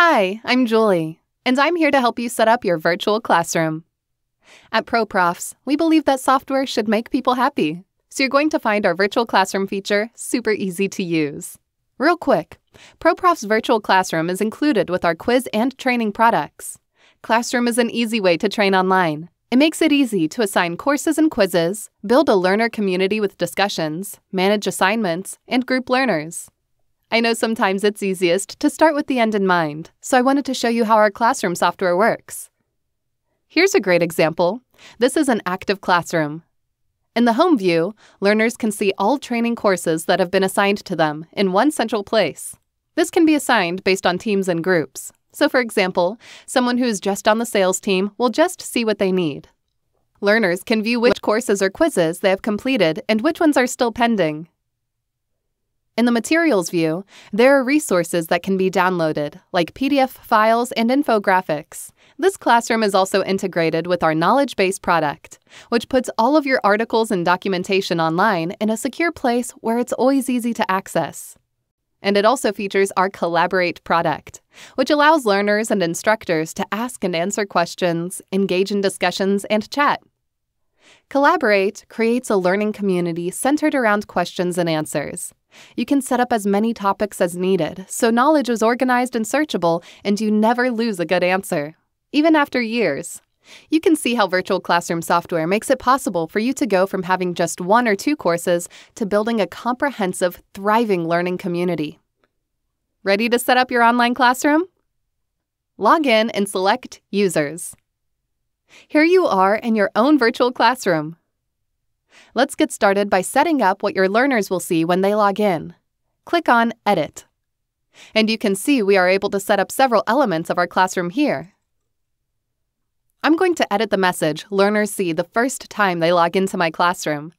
Hi, I'm Julie, and I'm here to help you set up your virtual classroom. At ProProfs, we believe that software should make people happy, so you're going to find our virtual classroom feature super easy to use. Real quick, ProProf's virtual classroom is included with our quiz and training products. Classroom is an easy way to train online. It makes it easy to assign courses and quizzes, build a learner community with discussions, manage assignments, and group learners. I know sometimes it's easiest to start with the end in mind, so I wanted to show you how our classroom software works. Here's a great example. This is an active classroom. In the Home view, learners can see all training courses that have been assigned to them in one central place. This can be assigned based on teams and groups. So, for example, someone who is just on the sales team will just see what they need. Learners can view which courses or quizzes they have completed and which ones are still pending. In the Materials view, there are resources that can be downloaded, like PDF files and infographics. This classroom is also integrated with our knowledge base product, which puts all of your articles and documentation online in a secure place where it's always easy to access. And it also features our Collaborate product, which allows learners and instructors to ask and answer questions, engage in discussions, and chat. Collaborate creates a learning community centered around questions and answers, you can set up as many topics as needed, so knowledge is organized and searchable, and you never lose a good answer, even after years. You can see how virtual classroom software makes it possible for you to go from having just one or two courses to building a comprehensive, thriving learning community. Ready to set up your online classroom? Log in and select Users. Here you are in your own virtual classroom. Let's get started by setting up what your learners will see when they log in. Click on Edit. And you can see we are able to set up several elements of our classroom here. I'm going to edit the message learners see the first time they log into my classroom.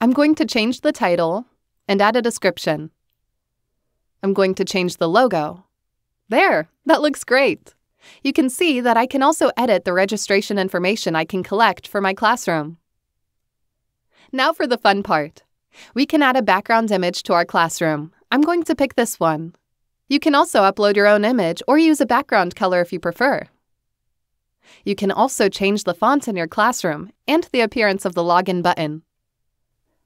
I'm going to change the title and add a description. I'm going to change the logo. There, that looks great! You can see that I can also edit the registration information I can collect for my classroom. Now for the fun part. We can add a background image to our classroom. I'm going to pick this one. You can also upload your own image or use a background color if you prefer. You can also change the font in your classroom and the appearance of the login button.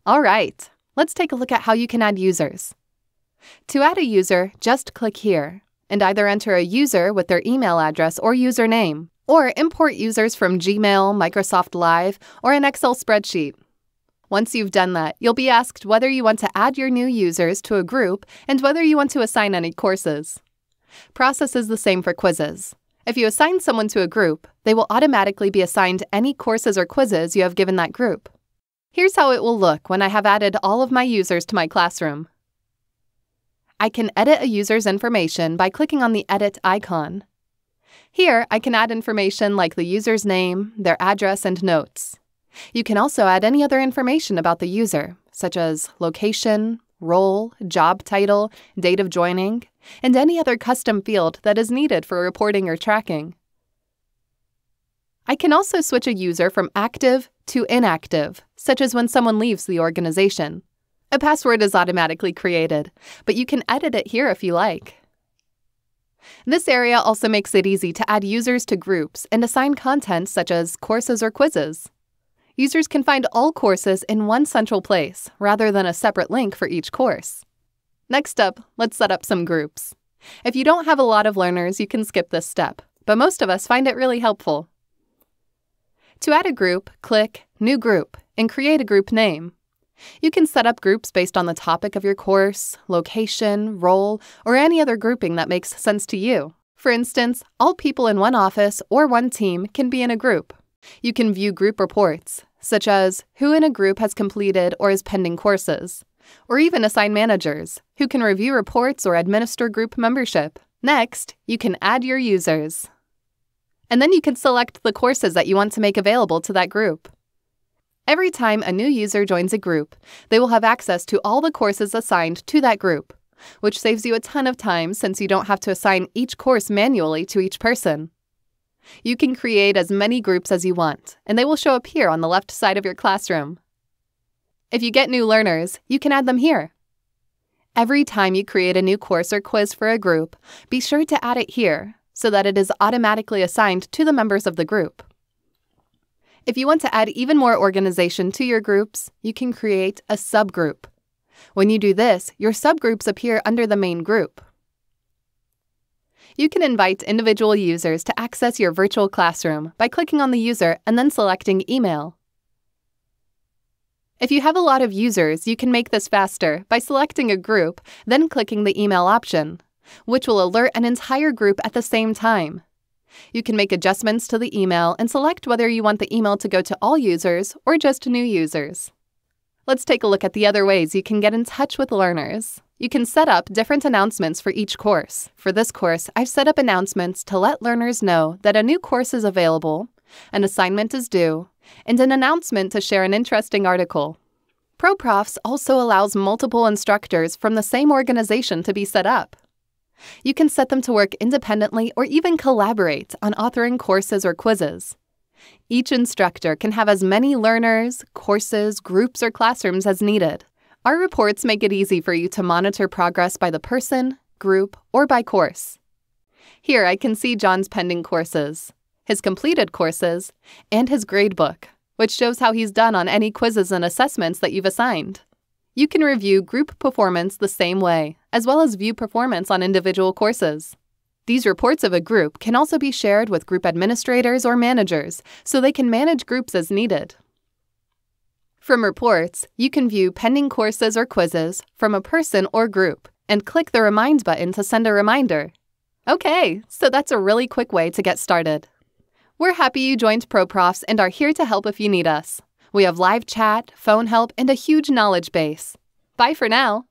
All right, let's take a look at how you can add users. To add a user, just click here and either enter a user with their email address or username, or import users from Gmail, Microsoft Live, or an Excel spreadsheet. Once you've done that, you'll be asked whether you want to add your new users to a group and whether you want to assign any courses. Process is the same for quizzes. If you assign someone to a group, they will automatically be assigned any courses or quizzes you have given that group. Here's how it will look when I have added all of my users to my classroom. I can edit a user's information by clicking on the Edit icon. Here, I can add information like the user's name, their address, and notes. You can also add any other information about the user, such as location, role, job title, date of joining, and any other custom field that is needed for reporting or tracking. I can also switch a user from active to inactive, such as when someone leaves the organization. A password is automatically created, but you can edit it here if you like. This area also makes it easy to add users to groups and assign content such as courses or quizzes users can find all courses in one central place rather than a separate link for each course. Next up, let's set up some groups. If you don't have a lot of learners, you can skip this step, but most of us find it really helpful. To add a group, click New Group and create a group name. You can set up groups based on the topic of your course, location, role, or any other grouping that makes sense to you. For instance, all people in one office or one team can be in a group. You can view group reports, such as who in a group has completed or is pending courses, or even assign managers, who can review reports or administer group membership. Next, you can add your users. And then you can select the courses that you want to make available to that group. Every time a new user joins a group, they will have access to all the courses assigned to that group, which saves you a ton of time since you don't have to assign each course manually to each person. You can create as many groups as you want, and they will show up here on the left side of your classroom. If you get new learners, you can add them here. Every time you create a new course or quiz for a group, be sure to add it here so that it is automatically assigned to the members of the group. If you want to add even more organization to your groups, you can create a subgroup. When you do this, your subgroups appear under the main group. You can invite individual users to access your virtual classroom by clicking on the user and then selecting Email. If you have a lot of users, you can make this faster by selecting a group, then clicking the email option, which will alert an entire group at the same time. You can make adjustments to the email and select whether you want the email to go to all users or just new users. Let's take a look at the other ways you can get in touch with learners. You can set up different announcements for each course. For this course, I've set up announcements to let learners know that a new course is available, an assignment is due, and an announcement to share an interesting article. ProProfs also allows multiple instructors from the same organization to be set up. You can set them to work independently or even collaborate on authoring courses or quizzes. Each instructor can have as many learners, courses, groups, or classrooms as needed. Our reports make it easy for you to monitor progress by the person, group, or by course. Here I can see John's pending courses, his completed courses, and his gradebook, which shows how he's done on any quizzes and assessments that you've assigned. You can review group performance the same way, as well as view performance on individual courses. These reports of a group can also be shared with group administrators or managers so they can manage groups as needed. From reports, you can view pending courses or quizzes from a person or group and click the Reminds button to send a reminder. Okay, so that's a really quick way to get started. We're happy you joined ProProfs and are here to help if you need us. We have live chat, phone help, and a huge knowledge base. Bye for now!